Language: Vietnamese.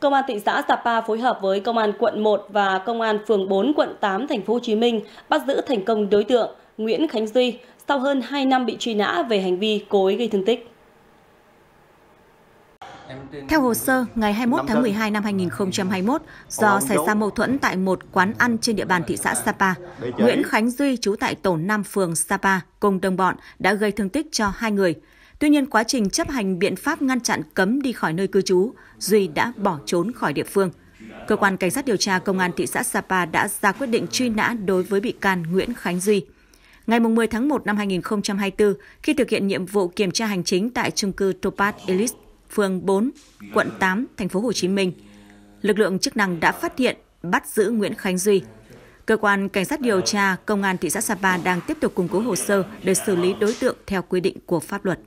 Công an thị xã Sapa phối hợp với Công an quận 1 và Công an phường 4 quận 8 thành phố Hồ Chí Minh bắt giữ thành công đối tượng Nguyễn Khánh Duy sau hơn 2 năm bị truy nã về hành vi cố ý gây thương tích. Theo hồ sơ, ngày 21 tháng 12 năm 2021, do xảy ra mâu thuẫn tại một quán ăn trên địa bàn thị xã Sapa, Nguyễn Khánh Duy trú tại tổ 5 phường Sapa cùng đồng bọn đã gây thương tích cho hai người. Tuy nhiên, quá trình chấp hành biện pháp ngăn chặn cấm đi khỏi nơi cư trú, Duy đã bỏ trốn khỏi địa phương. Cơ quan Cảnh sát điều tra Công an thị xã Sapa đã ra quyết định truy nã đối với bị can Nguyễn Khánh Duy. Ngày 10 tháng 1 năm 2024, khi thực hiện nhiệm vụ kiểm tra hành chính tại trung cư Topaz Elite, phường 4, quận 8, thành phố Hồ Chí Minh, lực lượng chức năng đã phát hiện bắt giữ Nguyễn Khánh Duy. Cơ quan cảnh sát điều tra Công an thị xã Sapa đang tiếp tục củng cố hồ sơ để xử lý đối tượng theo quy định của pháp luật.